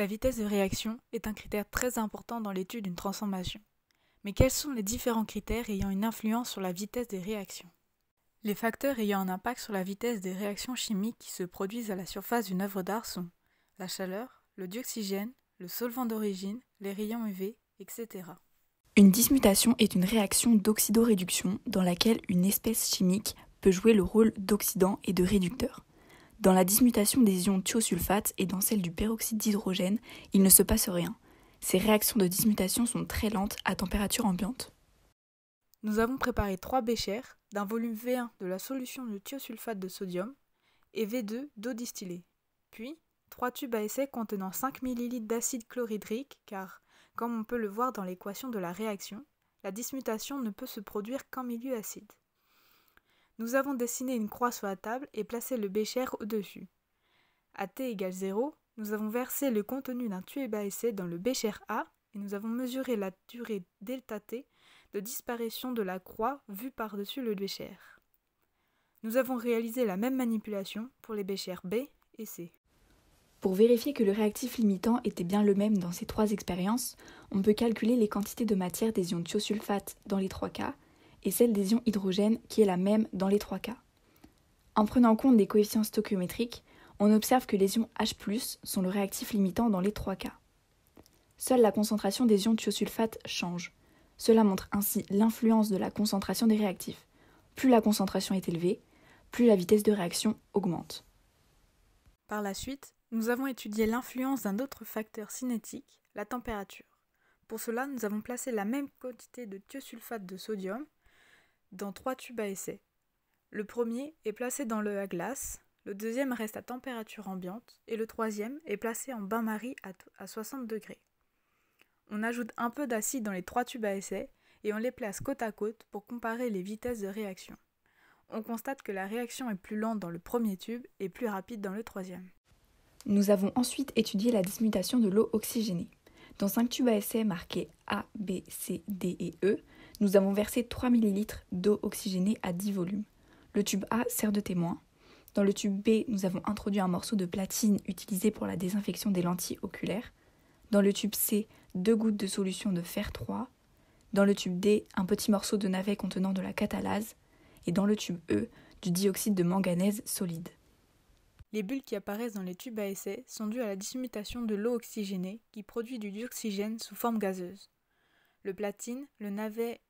La vitesse de réaction est un critère très important dans l'étude d'une transformation. Mais quels sont les différents critères ayant une influence sur la vitesse des réactions Les facteurs ayant un impact sur la vitesse des réactions chimiques qui se produisent à la surface d'une œuvre d'art sont la chaleur, le dioxygène, le solvant d'origine, les rayons UV, etc. Une dismutation est une réaction d'oxydoréduction dans laquelle une espèce chimique peut jouer le rôle d'oxydant et de réducteur. Dans la dismutation des ions thiosulfate et dans celle du peroxyde d'hydrogène, il ne se passe rien. Ces réactions de dismutation sont très lentes à température ambiante. Nous avons préparé trois béchères d'un volume V1 de la solution de thiosulfate de sodium et V2 d'eau distillée. Puis, trois tubes à essai contenant 5 ml d'acide chlorhydrique car, comme on peut le voir dans l'équation de la réaction, la dismutation ne peut se produire qu'en milieu acide. Nous avons dessiné une croix sur la table et placé le bécher au-dessus. A t égale 0, nous avons versé le contenu d'un tuéba-essai dans le bécher A et nous avons mesuré la durée delta t de disparition de la croix vue par-dessus le bécher. Nous avons réalisé la même manipulation pour les béchers B et C. Pour vérifier que le réactif limitant était bien le même dans ces trois expériences, on peut calculer les quantités de matière des ions thiosulfate dans les trois cas et celle des ions hydrogène qui est la même dans les trois cas. En prenant compte des coefficients stoichiométriques, on observe que les ions H sont le réactif limitant dans les trois cas. Seule la concentration des ions thiosulfate change. Cela montre ainsi l'influence de la concentration des réactifs. Plus la concentration est élevée, plus la vitesse de réaction augmente. Par la suite, nous avons étudié l'influence d'un autre facteur cinétique, la température. Pour cela, nous avons placé la même quantité de thiosulfate de sodium dans trois tubes à essai. Le premier est placé dans le à glace, le deuxième reste à température ambiante et le troisième est placé en bain-marie à, 60 degrés. On ajoute un peu d'acide dans les trois tubes à essai et on les place côte à côte pour comparer les vitesses de réaction. On constate que la réaction est plus lente dans le premier tube et plus rapide dans le troisième. Nous avons ensuite étudié la dismutation de l'eau oxygénée. Dans cinq tubes à essai marqués A, B, C, D et E, nous avons versé 3 ml d'eau oxygénée à 10 volumes. Le tube A sert de témoin. Dans le tube B, nous avons introduit un morceau de platine utilisé pour la désinfection des lentilles oculaires. Dans le tube C, deux gouttes de solution de fer 3. Dans le tube D, un petit morceau de navet contenant de la catalase. Et dans le tube E, du dioxyde de manganèse solide. Les bulles qui apparaissent dans les tubes à essai sont dues à la dissimulation de l'eau oxygénée qui produit du dioxygène sous forme gazeuse. Le platine, le navet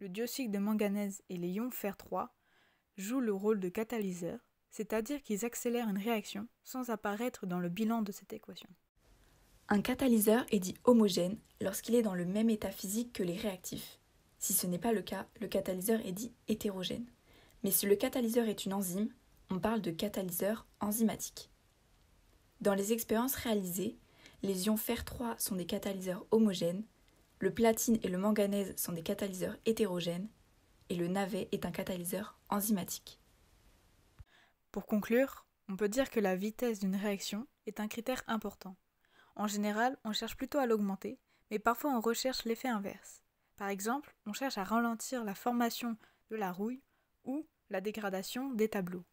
le dioxyde de manganèse et les ions fer 3 jouent le rôle de catalyseurs, c'est-à-dire qu'ils accélèrent une réaction sans apparaître dans le bilan de cette équation. Un catalyseur est dit homogène lorsqu'il est dans le même état physique que les réactifs. Si ce n'est pas le cas, le catalyseur est dit hétérogène. Mais si le catalyseur est une enzyme, on parle de catalyseur enzymatique. Dans les expériences réalisées, les ions fer 3 sont des catalyseurs homogènes le platine et le manganèse sont des catalyseurs hétérogènes et le navet est un catalyseur enzymatique. Pour conclure, on peut dire que la vitesse d'une réaction est un critère important. En général, on cherche plutôt à l'augmenter, mais parfois on recherche l'effet inverse. Par exemple, on cherche à ralentir la formation de la rouille ou la dégradation des tableaux.